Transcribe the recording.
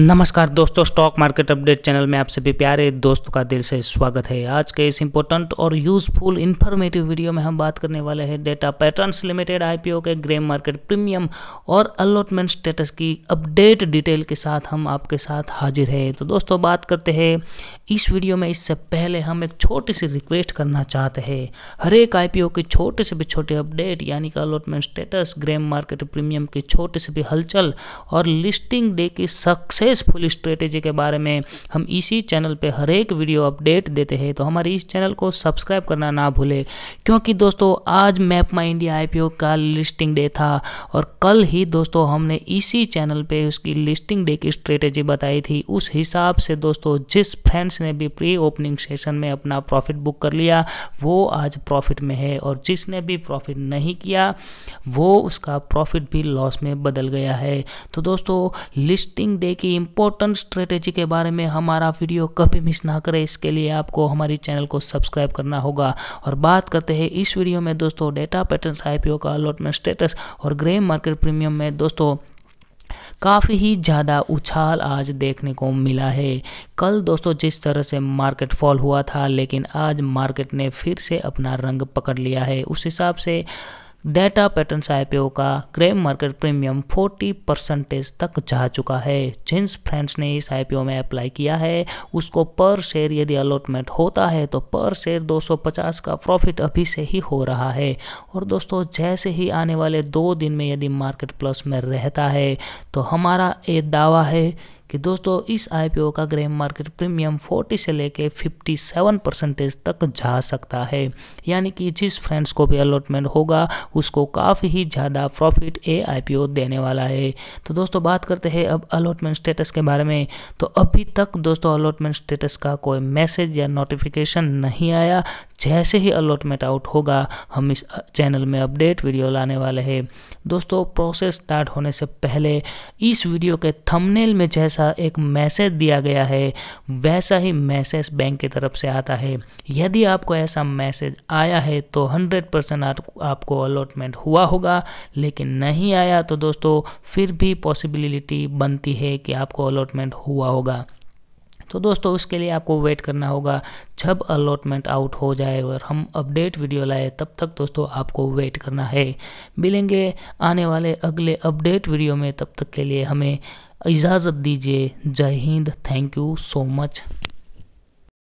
नमस्कार दोस्तों stock market update channel में आप सभी प्यारे दोस्तों का दिल से स्वागत है आज के इस इंपॉर्टेंट और यूजफुल इंफॉर्मेटिव वीडियो में हम बात करने वाले हैं डेटा पैटर्न्स लिमिटेड आईपीओ के ग्रे मार्केट प्रीमियम और अलॉटमेंट स्टेटस की अपडेट डिटेल के साथ हम आपके साथ हाजिर है तो दोस्तों बात करते हैं इस वीडियो में इससे पहले हम एक छोटी सी रिक्वेस्ट करना चाहते हैं हर एक आई की छोटे से भी छोटे अपडेट यानी कि allotment status grey market premium की छोटे से भी हलचल और लिस्टिंग डे की सक्सेस विशेष फुल स्ट्रेटेजी के बारे में हम इसी चैनल पे हर एक वीडियो अपडेट देते हैं तो हमारे इस चैनल को सब्सक्राइब करना ना भूले क्योंकि दोस्तों आज मैप माई इंडिया आईपीओ का लिस्टिंग डे था और कल ही दोस्तों हमने इसी चैनल पे उसकी लिस्टिंग डे की स्ट्रेटेजी बताई थी उस हिसाब से दोस्तों जिस फ्रेंड्स ने भी प्री ओपनिंग सेशन में अपना प्रॉफिट बुक कर लिया वो आज प्रॉफिट में है और जिसने भी प्रॉफिट नहीं किया वो उसका प्रॉफिट भी लॉस में बदल गया है तो दोस्तों लिस्टिंग डे की की इंपॉर्टेंट स्ट्रेटेजी के बारे में हमारा वीडियो कभी मिस ना करें इसके लिए आपको हमारे चैनल को सब्सक्राइब करना होगा और बात करते हैं इस वीडियो में दोस्तों डेटा पैटर्न आईपीओ का अलॉटमेंट स्टेटस और ग्रे मार्केट प्रीमियम में दोस्तों काफ़ी ही ज़्यादा उछाल आज देखने को मिला है कल दोस्तों जिस तरह से मार्केट फॉल हुआ था लेकिन आज मार्केट ने फिर से अपना रंग पकड़ लिया है उस हिसाब से डेटा पैटर्न आईपीओ का ग्रे मार्केट प्रीमियम 40 परसेंटेज तक जा चुका है जिन फ्रेंड्स ने इस आईपीओ में अप्लाई किया है उसको पर शेयर यदि अलॉटमेंट होता है तो पर शेयर 250 का प्रॉफिट अभी से ही हो रहा है और दोस्तों जैसे ही आने वाले दो दिन में यदि मार्केट प्लस में रहता है तो हमारा ये दावा है कि दोस्तों इस आईपीओ का ग्रे मार्केट प्रीमियम 40 से लेके 57 परसेंटेज तक जा सकता है यानी कि जिस फ्रेंड्स को भी अलॉटमेंट होगा उसको काफ़ी ही ज़्यादा प्रॉफिट ए आईपीओ देने वाला है तो दोस्तों बात करते हैं अब अलॉटमेंट स्टेटस के बारे में तो अभी तक दोस्तों अलॉटमेंट स्टेटस का कोई मैसेज या नोटिफिकेशन नहीं आया जैसे ही अलॉटमेंट आउट होगा हम इस चैनल में अपडेट वीडियो लाने वाले हैं दोस्तों प्रोसेस स्टार्ट होने से पहले इस वीडियो के थंबनेल में जैसा एक मैसेज दिया गया है वैसा ही मैसेज बैंक की तरफ से आता है यदि आपको ऐसा मैसेज आया है तो 100 परसेंट आपको अलॉटमेंट हुआ होगा लेकिन नहीं आया तो दोस्तों फिर भी पॉसिबिलिटी बनती है कि आपको अलॉटमेंट हुआ होगा तो दोस्तों उसके लिए आपको वेट करना होगा जब अलॉटमेंट आउट हो जाए और हम अपडेट वीडियो लाए तब तक दोस्तों आपको वेट करना है मिलेंगे आने वाले अगले अपडेट वीडियो में तब तक के लिए हमें इजाज़त दीजिए जय हिंद थैंक यू सो मच